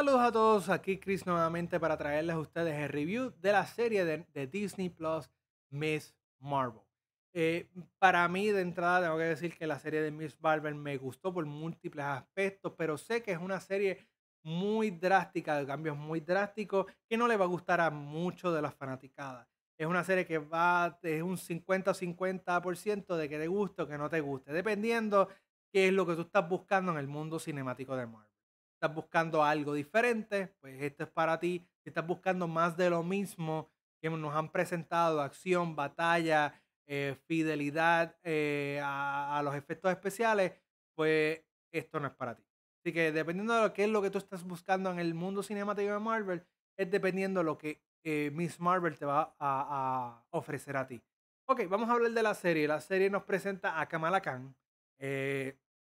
Saludos a todos, aquí Chris nuevamente para traerles a ustedes el review de la serie de, Disney Plus Miss Marvel. Eh, para mí de entrada tengo que decir que la serie de Miss Marvel me gustó por múltiples aspectos, pero sé que es una serie muy drástica, de cambios muy drásticos, que no le va a gustar a muchos de las fanaticadas. Es una serie que va, de un 50 50% de que te guste o que no te guste, dependiendo qué es lo que tú estás buscando en el mundo cinemático de Marvel estás buscando algo diferente, pues esto es para ti. Si estás buscando más de lo mismo que nos han presentado, acción, batalla, eh, fidelidad eh, a, los efectos especiales, pues esto no es para ti. Así que dependiendo de lo que es lo que tú estás buscando en el mundo cinematográfico de Marvel, es dependiendo de lo que eh, Miss Marvel te va a, ofrecer a ti. Ok, vamos a hablar de la serie. La serie nos presenta a Kamala Khan.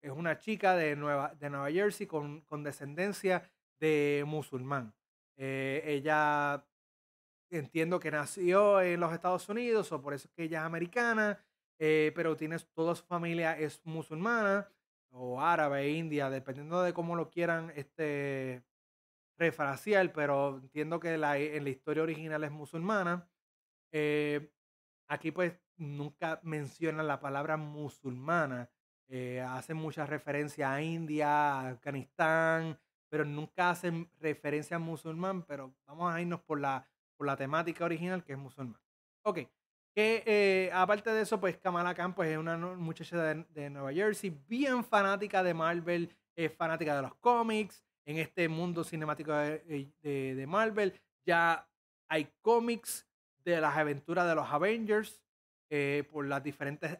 Es una chica de Nueva, de Nueva Jersey con, descendencia de musulmán. Eh, ella entiendo que nació en los Estados Unidos, o por eso que ella es americana, eh, pero tiene toda su familia es musulmana o árabe, india, dependiendo de cómo lo quieran este, pero entiendo que la, en la historia original es musulmana. Eh, aquí pues nunca menciona la palabra musulmana eh, hacen muchas referencias a India, a Afganistán, pero nunca hacen referencia a musulmán, pero vamos a irnos por la, la temática original que es musulmán. Ok, que eh, aparte de eso, pues Kamala Khan pues, es una muchacha de, de Nueva Jersey, bien fanática de Marvel, es fanática de los cómics, en este mundo cinemático de, eh, Marvel, ya hay cómics de las aventuras de los Avengers por las diferentes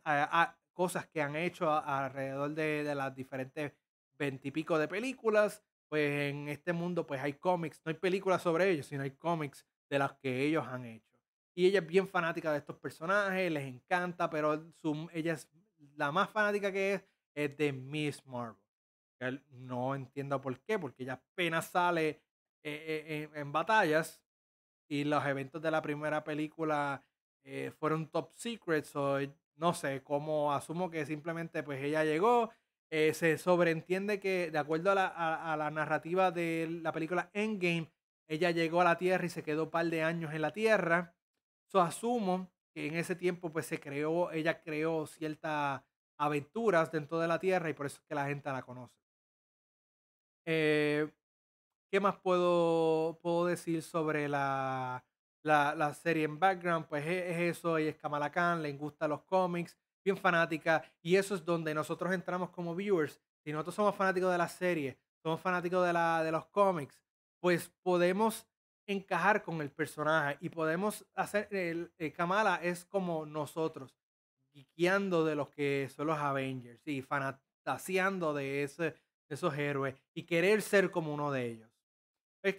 cosas que han hecho alrededor de, de, las diferentes veintipico de películas. Pues en este mundo pues hay cómics, no hay películas sobre ellos, sino hay cómics de las que ellos han hecho. Y ella es bien fanática de estos personajes, les encanta, pero su, ella es la más fanática que es, es de Miss Marvel. no entiendo por qué, porque ella apenas sale eh, eh, en, batallas y los eventos de la primera película eh, fueron top secret, o no sé, como asumo que simplemente pues ella llegó, eh, se sobreentiende que de acuerdo a la, a, la, narrativa de la película Endgame, ella llegó a la Tierra y se quedó un par de años en la Tierra. So asumo que en ese tiempo pues se creó, ella creó ciertas aventuras dentro de la Tierra y por eso es que la gente la conoce. Eh, ¿Qué más puedo, puedo decir sobre la, la, la serie en background, pues e, es, eso, y es Kamala Khan, le gustan los cómics, bien fanática, y eso es donde nosotros entramos como viewers. Si nosotros somos fanáticos de la serie, somos fanáticos de, la, de los cómics, pues podemos encajar con el personaje y podemos hacer, el, eh, Kamala es como nosotros, guiando de los que son los Avengers y fantaseando de, ese, esos héroes y querer ser como uno de ellos.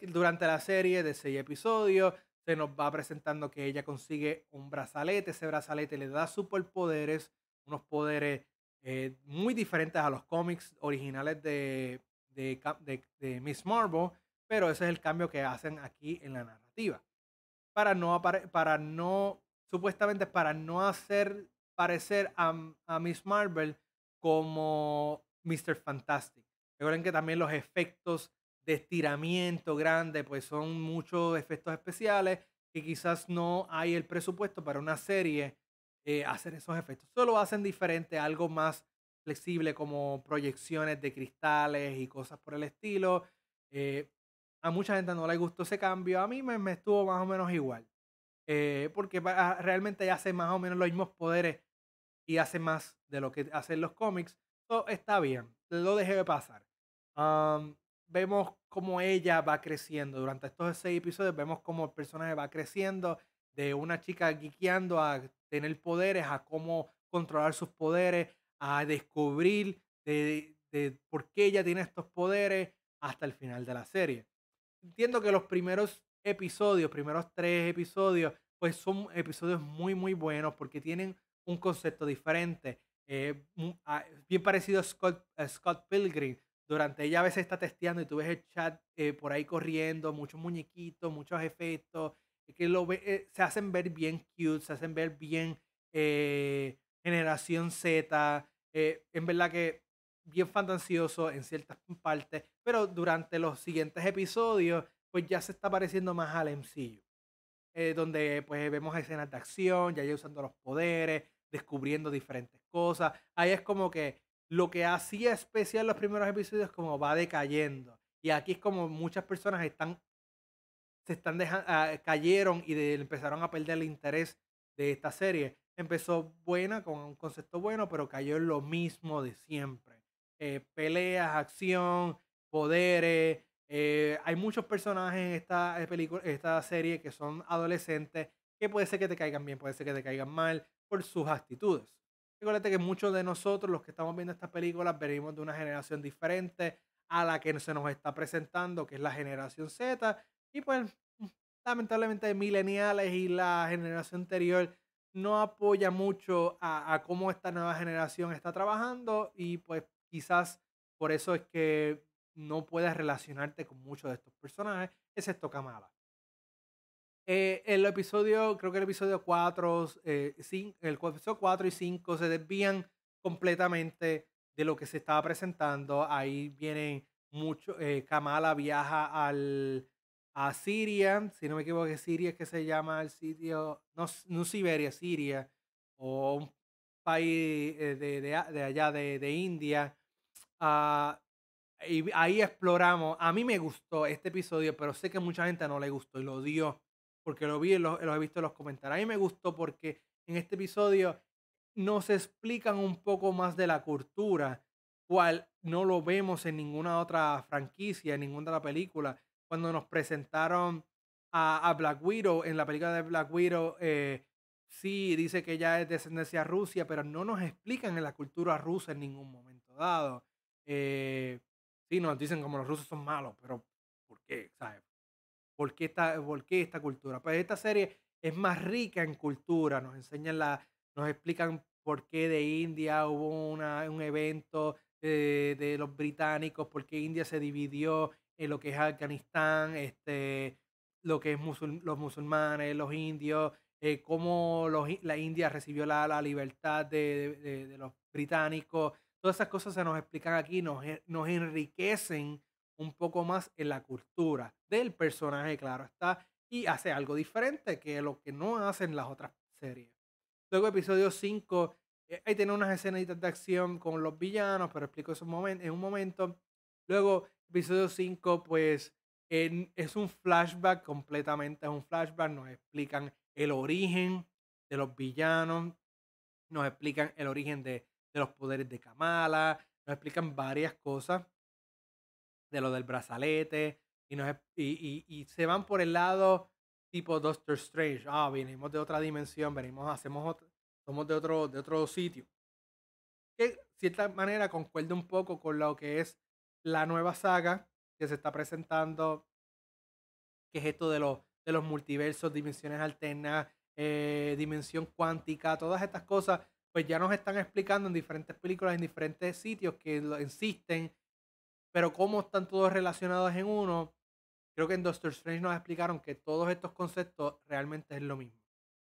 durante la serie de seis episodios se nos va presentando que ella consigue un brazalete, ese brazalete le da superpoderes, unos poderes eh, muy diferentes a los cómics originales de, de, Miss Marvel, pero ese es el cambio que hacen aquí en la narrativa. Para no, para no supuestamente para no hacer parecer a, a Miss Marvel como Mr. Fantastic. Recuerden que también los efectos estiramiento grande, pues son muchos efectos especiales que quizás no hay el presupuesto para una serie eh, hacer esos efectos. Solo hacen diferente algo más flexible como proyecciones de cristales y cosas por el estilo. Eh, a mucha gente no le gustó ese cambio, a mí me, me estuvo más o menos igual, eh, porque ah, realmente hace más o menos los mismos poderes y hace más de lo que hacen los cómics. todo está bien, lo dejé de pasar vemos cómo ella va creciendo. Durante estos seis episodios vemos cómo el personaje va creciendo de una chica guiqueando a tener poderes, a cómo controlar sus poderes, a descubrir de, por qué ella tiene estos poderes hasta el final de la serie. Entiendo que los primeros episodios, primeros tres episodios, pues son episodios muy, muy buenos porque tienen un concepto diferente. Eh, ah, bien parecido a Scott Pilgrim, durante ella a veces está testeando y tú ves el chat eh, por ahí corriendo, muchos muñequitos, muchos efectos, que lo eh, se hacen ver bien cute, se hacen ver bien eh, generación Z, en verdad que bien fantasioso en ciertas partes, pero durante los siguientes episodios pues ya se está pareciendo más al MCU, donde pues vemos escenas de acción, ya ya usando los poderes, descubriendo diferentes cosas, ahí es como que lo que hacía especial los primeros episodios como va decayendo. Y aquí es como muchas personas están, se están dejando, ah, cayeron y empezaron a perder el interés de esta serie. Empezó buena, con un concepto bueno, pero cayó en lo mismo de siempre. Eh, peleas, acción, poderes. Eh, hay muchos personajes en esta, eh, película, esta serie que son adolescentes, que puede ser que te caigan bien, puede ser que te caigan mal, por sus actitudes. Recuerda que muchos de nosotros, los que estamos viendo esta película, venimos de una generación diferente a la que se nos está presentando, que es la generación Z. Y pues, lamentablemente, mileniales y la generación anterior no apoya mucho a, cómo esta nueva generación está trabajando y pues quizás por eso es que no puedes relacionarte con muchos de estos personajes, toca Kamala. Eh, el episodio, creo que el episodio 4, eh, el episodio 4 y 5 se desvían completamente de lo que se estaba presentando. Ahí vienen mucho. Eh, Kamala viaja al, a Siria, si no me equivoco, que Siria es que se llama el sitio, no, Siberia, Siria, o un país de, allá, de, India. Ah, y ahí exploramos. A mí me gustó este episodio, pero sé que mucha gente no le gustó y lo dio porque lo vi lo he visto en los comentarios. A mí me gustó porque en este episodio nos explican un poco más de la cultura, cual no lo vemos en ninguna otra franquicia, en ninguna de las película. Cuando nos presentaron a, a Black Widow, en la película de Black Widow, eh, sí dice que ella es descendencia rusa, pero no nos explican en la cultura rusa en ningún momento dado. Eh, sí, nos dicen como los rusos son malos, pero ¿por qué? ¿Sabes? ¿Por qué, esta, cultura? Pues esta serie es más rica en cultura, nos enseñan la, nos explican por qué de India hubo una, un evento eh, de, los británicos, por qué India se dividió en lo que es Afganistán, este, lo que es los musulmanes, los indios, eh, cómo los, la India recibió la, libertad de, los británicos. Todas esas cosas se nos explican aquí, nos, nos enriquecen un poco más en la cultura del personaje, claro está, y hace algo diferente que lo que no hacen las otras series. Luego, episodio 5, eh, ahí tiene unas escenas de acción con los villanos, pero explico eso en un momento. Luego, episodio 5, pues es un flashback completamente, es un flashback, nos explican el origen de los villanos, nos explican el origen de, de los poderes de Kamala, nos explican varias cosas de lo del brazalete, y, nos, y, se van por el lado tipo Doctor Strange. Ah, venimos de otra dimensión, venimos, hacemos otro, somos de otro, de otro sitio. Que de cierta manera concuerda un poco con lo que es la nueva saga que se está presentando, que es esto de los, de los multiversos, dimensiones alternas, eh, dimensión cuántica, todas estas cosas, pues ya nos están explicando en diferentes películas, en diferentes sitios que lo insisten pero cómo están todos relacionados en uno, creo que en Doctor Strange nos explicaron que todos estos conceptos realmente es lo mismo.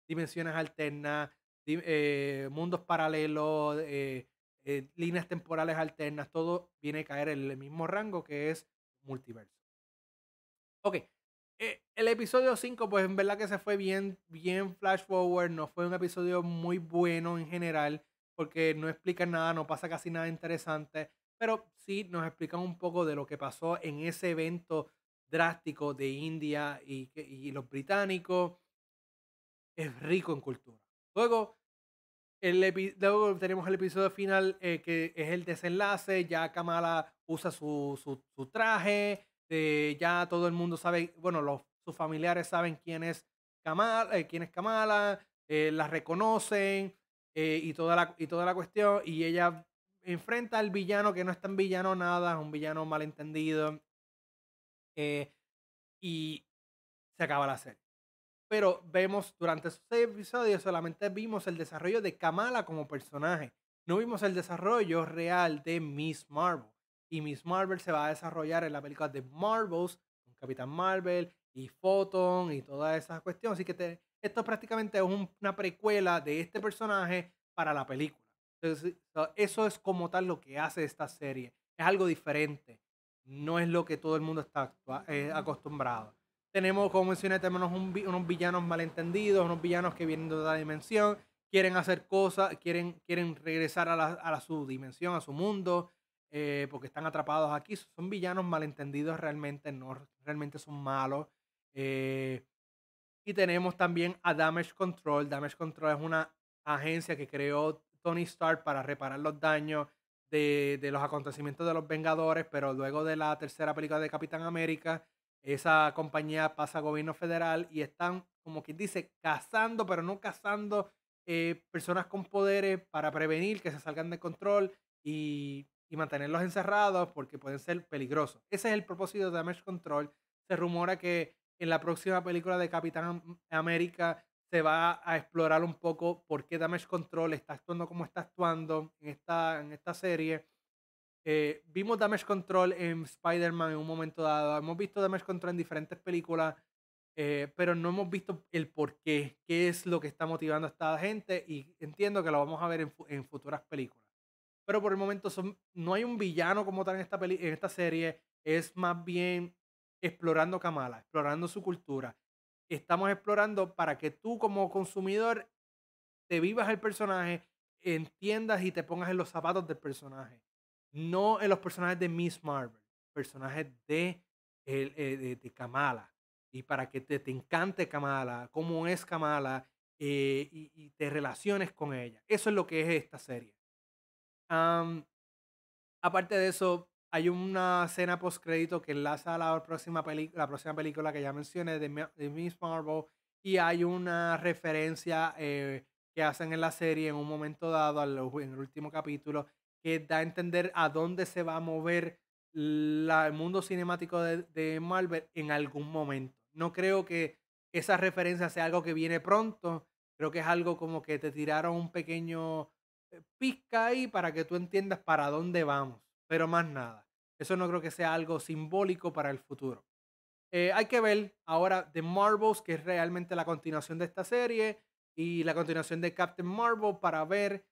Dimensiones alternas, eh, mundos paralelos, eh, eh, líneas temporales alternas, todo viene a caer en el mismo rango que es multiverso. Ok, el episodio 5, pues en verdad que se fue bien, bien flash forward, no fue un episodio muy bueno en general, porque no explica nada, no pasa casi nada interesante pero sí nos explican un poco de lo que pasó en ese evento drástico de India y, los británicos. Es rico en cultura. Luego, el tenemos el episodio final eh, que es el desenlace. Ya Kamala usa su, su, traje. Eh, ya todo el mundo sabe, bueno, los, sus familiares saben quién es Kamala, eh, quién es Kamala la reconocen y, toda la, y toda la cuestión. Y ella enfrenta al villano que no es tan villano nada, es un villano malentendido. Eh, y se acaba la serie. Pero vemos durante esos seis episodios solamente vimos el desarrollo de Kamala como personaje. No vimos el desarrollo real de Miss Marvel. Y Miss Marvel se va a desarrollar en la película de Marvels, con Capitán Marvel y Photon y todas esas cuestiones. Así que esto prácticamente es una precuela de este personaje para la película eso es como tal lo que hace esta serie. Es algo diferente. No es lo que todo el mundo está eh, acostumbrado. Tenemos, como mencioné, tenemos unos villanos malentendidos, unos villanos que vienen de otra dimensión, quieren hacer cosas, quieren, quieren regresar a, la, a su dimensión, a su mundo, eh, porque están atrapados aquí. Son villanos malentendidos realmente, no realmente son malos. Eh, y tenemos también a Damage Control. Damage Control es una agencia que creó Tony Stark para reparar los daños de, los acontecimientos de los Vengadores, pero luego de la tercera película de Capitán América, esa compañía pasa a gobierno federal y están, como quien dice, cazando, pero no cazando eh, personas con poderes para prevenir que se salgan de control y, y mantenerlos encerrados porque pueden ser peligrosos. Ese es el propósito de Damage Control. Se rumora que en la próxima película de Capitán América se va a explorar un poco por qué Damage Control está actuando como está actuando en esta, en esta serie. Eh, vimos Damage Control en Spider-Man en un momento dado, hemos visto Damage Control en diferentes películas, eh, pero no hemos visto el por qué, qué es lo que está motivando a esta gente y entiendo que lo vamos a ver en, futuras películas. Pero por el momento no hay un villano como tal en esta, peli, en esta serie, es más bien explorando Kamala, explorando su cultura, estamos explorando para que tú como consumidor te vivas el personaje, entiendas y te pongas en los zapatos del personaje. No en los personajes de Miss Marvel, personajes de, eh, de Kamala. Y para que te, te, encante Kamala, cómo es Kamala eh, y, te relaciones con ella. Eso es lo que es esta serie. aparte de eso, hay una escena post crédito que enlaza a la próxima, la próxima película que ya mencioné de, Miss Marvel y hay una referencia eh, que hacen en la serie en un momento dado, en el último capítulo, que da a entender a dónde se va a mover el mundo cinemático de, de, Marvel en algún momento. No creo que esa referencia sea algo que viene pronto, creo que es algo como que te tiraron un pequeño eh, pizca ahí para que tú entiendas para dónde vamos pero más nada. Eso no creo que sea algo simbólico para el futuro. Eh, hay que ver ahora The Marvels, que es realmente la continuación de esta serie, y la continuación de Captain Marvel para ver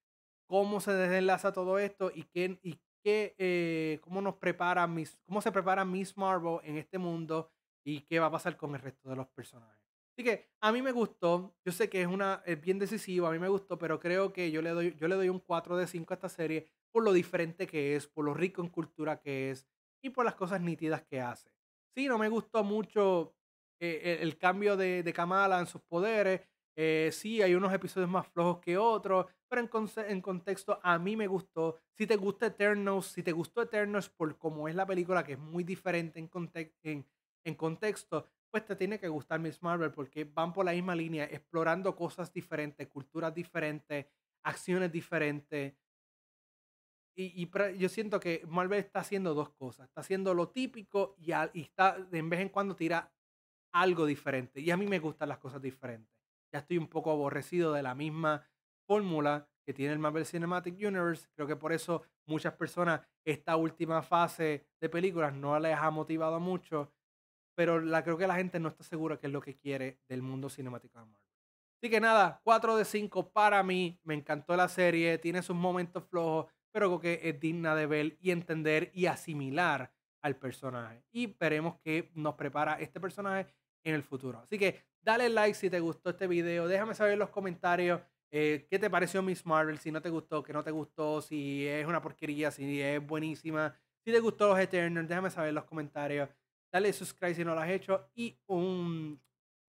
cómo se desenlaza todo esto y, y eh, cómo, nos prepara cómo se prepara Miss Marvel en este mundo y qué va a pasar con el resto de los personajes. Así que a mí me gustó, yo sé que es una bien decisiva, a mí me gustó, pero creo que yo le doy yo le doy un 4 de 5 a esta serie por lo diferente que es, por lo rico en cultura que es y por las cosas nítidas que hace. Sí, no me gustó mucho eh, el, cambio de, Kamala en sus poderes. Eh, sí, hay unos episodios más flojos que otros, pero en, contexto a mí me gustó. Si te gusta Eternos, si te gustó Eternos por cómo es la película, que es muy diferente en contexto, pues te tiene que gustar Miss Marvel porque van por la misma línea, explorando cosas diferentes, culturas diferentes, acciones diferentes. Y, yo siento que Marvel está haciendo dos cosas. Está haciendo lo típico y, está de vez en cuando tira algo diferente. Y a mí me gustan las cosas diferentes. Ya estoy un poco aborrecido de la misma fórmula que tiene el Marvel Cinematic Universe. Creo que por eso muchas personas esta última fase de películas no les ha motivado mucho pero la, creo que la gente no está segura qué es lo que quiere del mundo cinemático de Marvel. Así que nada, 4 de 5 para mí. Me encantó la serie, tiene sus momentos flojos, pero creo que es digna de ver y entender y asimilar al personaje. Y veremos qué nos prepara este personaje en el futuro. Así que dale like si te gustó este video. Déjame saber en los comentarios eh, qué te pareció Miss Marvel, si no te gustó, qué no te gustó, si es una porquería, si es buenísima. Si te gustó los Eternals, déjame saber en los comentarios dale subscribe si no lo has hecho y un,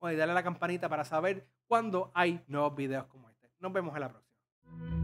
dale a la campanita para saber cuando hay nuevos videos como este. Nos vemos en la próxima.